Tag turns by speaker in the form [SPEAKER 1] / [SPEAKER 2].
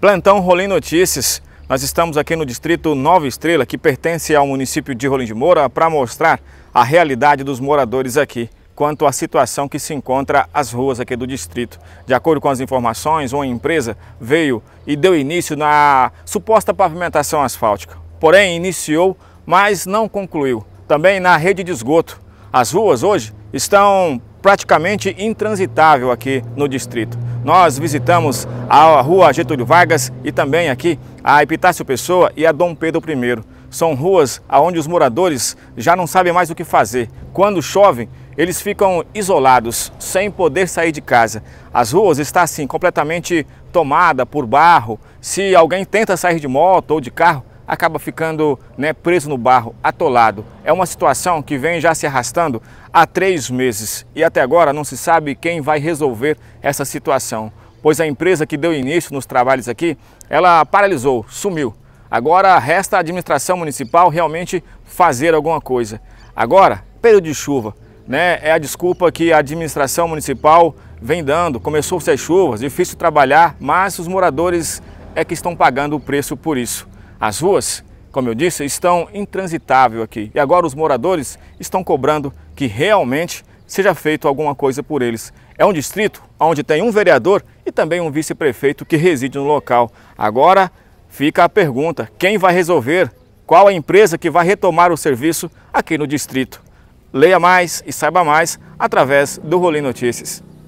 [SPEAKER 1] Plantão Rolim Notícias. Nós estamos aqui no distrito Nova Estrela, que pertence ao município de Rolim de Moura, para mostrar a realidade dos moradores aqui quanto à situação que se encontra as ruas aqui do distrito. De acordo com as informações, uma empresa veio e deu início na suposta pavimentação asfáltica. Porém, iniciou, mas não concluiu. Também na rede de esgoto. As ruas hoje estão praticamente intransitável aqui no distrito nós visitamos a rua Getúlio Vargas e também aqui a Epitácio Pessoa e a Dom Pedro I. São ruas onde os moradores já não sabem mais o que fazer. Quando chove, eles ficam isolados, sem poder sair de casa. As ruas estão assim, completamente tomada por barro. Se alguém tenta sair de moto ou de carro, acaba ficando né, preso no barro, atolado. É uma situação que vem já se arrastando há três meses e até agora não se sabe quem vai resolver essa situação, pois a empresa que deu início nos trabalhos aqui, ela paralisou, sumiu. Agora resta a administração municipal realmente fazer alguma coisa. Agora, período de chuva, né, é a desculpa que a administração municipal vem dando. Começou-se as chuvas, difícil trabalhar, mas os moradores é que estão pagando o preço por isso. As ruas, como eu disse, estão intransitáveis aqui e agora os moradores estão cobrando que realmente seja feito alguma coisa por eles. É um distrito onde tem um vereador e também um vice-prefeito que reside no local. Agora fica a pergunta: quem vai resolver? Qual a empresa que vai retomar o serviço aqui no distrito? Leia mais e saiba mais através do Rolim Notícias.